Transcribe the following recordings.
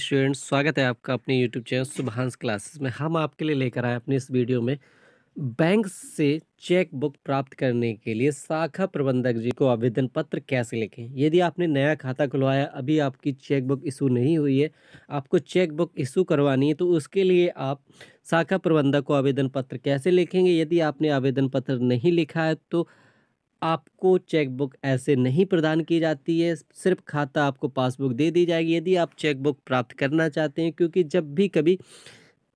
students स्वागत है आपका अपने यूट्यूब चैनल सुबहांस क्लासेस में हम आपके लिए लेकर आए अपने इस वीडियो में बैंक से चेक बुक प्राप्त करने के लिए शाखा प्रबंधक जी को आवेदन पत्र कैसे लिखें यदि आपने नया खाता खुलवाया अभी आपकी चेक बुक इशू नहीं हुई है आपको चेक बुक इशू करवानी है तो उसके लिए आप शाखा प्रबंधक को आवेदन पत्र कैसे लिखेंगे यदि आपने आवेदन पत्र नहीं लिखा है तो आपको चेकबुक ऐसे नहीं प्रदान की जाती है सिर्फ खाता आपको पासबुक दे दी जाएगी यदि आप चेकबुक प्राप्त करना चाहते हैं क्योंकि जब भी कभी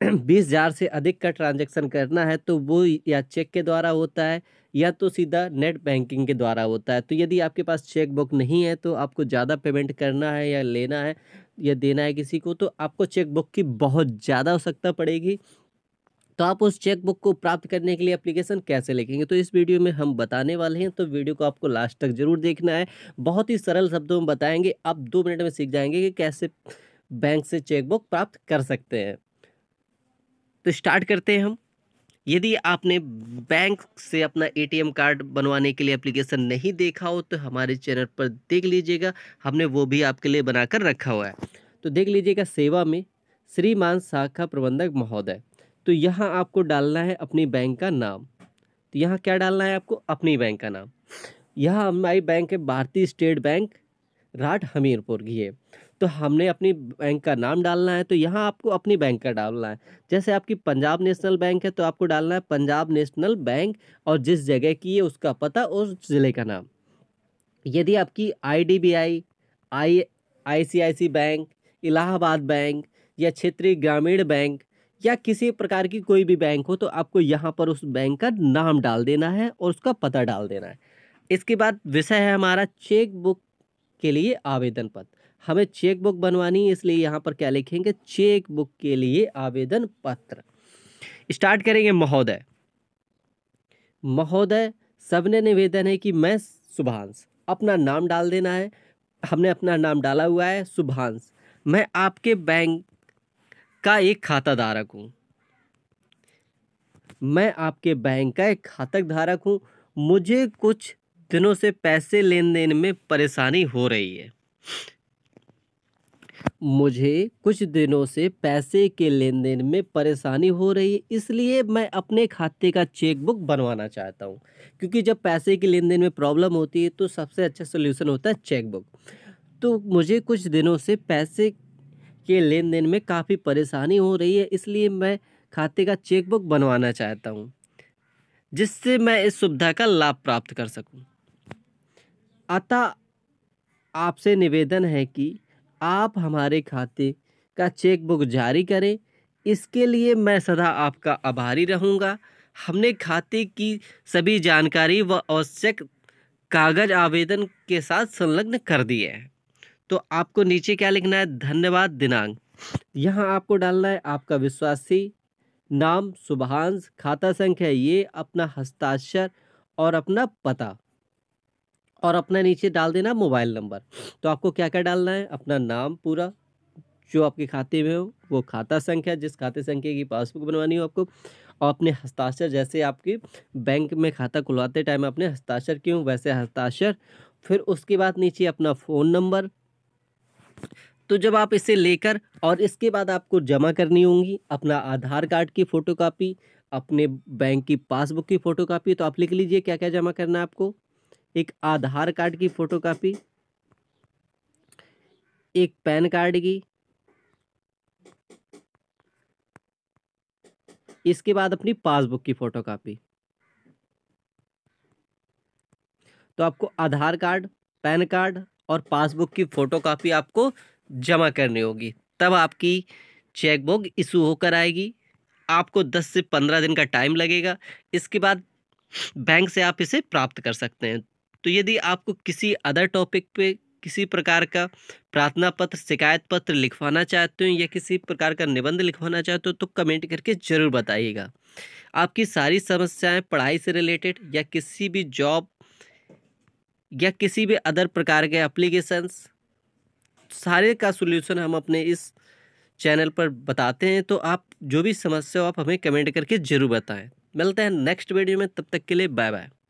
बीस हज़ार से अधिक का ट्रांजैक्शन करना है तो वो या चेक के द्वारा होता है या तो सीधा नेट बैंकिंग के द्वारा होता है तो यदि आपके पास चेक बुक नहीं है तो आपको ज़्यादा पेमेंट करना है या लेना है या देना है किसी को तो आपको चेक बुक की बहुत ज़्यादा आवश्यकता पड़ेगी तो आप उस चेकबुक को प्राप्त करने के लिए एप्लीकेशन कैसे लिखेंगे तो इस वीडियो में हम बताने वाले हैं तो वीडियो को आपको लास्ट तक जरूर देखना है बहुत ही सरल शब्दों में बताएंगे आप दो मिनट में सीख जाएंगे कि कैसे बैंक से चेकबुक प्राप्त कर सकते हैं तो स्टार्ट करते हैं हम यदि आपने बैंक से अपना एटीएम कार्ड बनवाने के लिए एप्लीकेशन नहीं देखा हो तो हमारे चैनल पर देख लीजिएगा हमने वो भी आपके लिए बनाकर रखा हुआ है तो देख लीजिएगा सेवा में श्रीमान शाखा प्रबंधक महोदय तो यहाँ आपको डालना है अपनी बैंक का नाम तो यहाँ क्या डालना है आपको अपनी बैंक का नाम यहाँ हमारी बैंक है भारतीय स्टेट बैंक राट हमीरपुर की है तो हमने अपनी बैंक का नाम डालना है तो यहाँ आपको अपनी बैंक का डालना है जैसे आपकी पंजाब नेशनल बैंक है तो आपको डालना है पंजाब नेशनल बैंक और जिस जगह की है उसका पता उस ज़िले का नाम यदि आपकी I D B I I I C I C bank Allahabad bank या क्षेत्रीय ग्रामीण बैंक या किसी प्रकार की कोई भी बैंक हो तो आपको यहाँ पर उस बैंक का नाम डाल देना है और उसका पता डाल देना है इसके बाद विषय है हमारा चेक बुक के लिए आवेदन पत्र हमें चेक बुक बनवानी है इसलिए यहाँ पर क्या लिखेंगे चेक बुक के लिए आवेदन पत्र स्टार्ट करेंगे महोदय महोदय सबने निवेदन है कि मैं सुभांश अपना नाम डाल देना है हमने अपना नाम डाला हुआ है सुभांश मैं आपके बैंक का एक खाता धारक हूँ मैं आपके बैंक का एक खाता धारक हूँ मुझे कुछ दिनों से पैसे लेन देन में परेशानी हो रही है मुझे कुछ दिनों से पैसे के लेन देन में परेशानी हो रही है इसलिए मैं अपने खाते का चेकबुक बनवाना चाहता हूँ क्योंकि जब पैसे के लेन देन में प्रॉब्लम होती है तो सबसे अच्छा सोल्यूशन होता है चेकबुक तो मुझे कुछ दिनों से पैसे के लेन देन में काफ़ी परेशानी हो रही है इसलिए मैं खाते का चेकबुक बनवाना चाहता हूँ जिससे मैं इस सुविधा का लाभ प्राप्त कर सकूँ अतः आपसे निवेदन है कि आप हमारे खाते का चेकबुक जारी करें इसके लिए मैं सदा आपका आभारी रहूँगा हमने खाते की सभी जानकारी व आवश्यक कागज आवेदन के साथ संलग्न कर दिए हैं तो आपको नीचे क्या लिखना है धन्यवाद दिनांक यहाँ आपको डालना है आपका विश्वासी नाम शुभांश खाता संख्या ये अपना हस्ताक्षर और अपना पता और अपना नीचे डाल देना मोबाइल नंबर तो आपको क्या क्या डालना है अपना नाम पूरा जो आपके खाते में हो वो खाता संख्या जिस खाते संख्या की पासबुक बनवानी हो आपको और अपने हस्ताक्षर जैसे आपके बैंक में खाता खुलवाते टाइम आपने हस्ताक्षर क्यों वैसे हस्ताक्षर फिर उसके बाद नीचे अपना फ़ोन नंबर तो जब आप इसे लेकर और इसके बाद आपको जमा करनी होगी अपना आधार कार्ड की फ़ोटोकॉपी अपने बैंक की पासबुक की फ़ोटोकॉपी तो आप लिख लीजिए क्या क्या जमा करना है आपको एक आधार कार्ड की फ़ोटोकॉपी एक पैन कार्ड की इसके बाद अपनी पासबुक की फ़ोटोकॉपी तो आपको आधार कार्ड पैन कार्ड और पासबुक की फ़ोटोकॉपी आपको जमा करनी होगी तब आपकी चेकबुक इशू होकर आएगी आपको दस से पंद्रह दिन का टाइम लगेगा इसके बाद बैंक से आप इसे प्राप्त कर सकते हैं तो यदि आपको किसी अदर टॉपिक पे किसी प्रकार का प्रार्थना पत्र शिकायत पत्र लिखवाना चाहते हो या किसी प्रकार का निबंध लिखवाना चाहते हो तो कमेंट करके ज़रूर बताइएगा आपकी सारी समस्याएं पढ़ाई से रिलेटेड या किसी भी जॉब या किसी भी अदर प्रकार के एप्लीकेशंस सारे का सोल्यूशन हम अपने इस चैनल पर बताते हैं तो आप जो भी समस्या हो आप हमें कमेंट करके ज़रूर बताएं मिलते हैं नेक्स्ट वीडियो में तब तक के लिए बाय बाय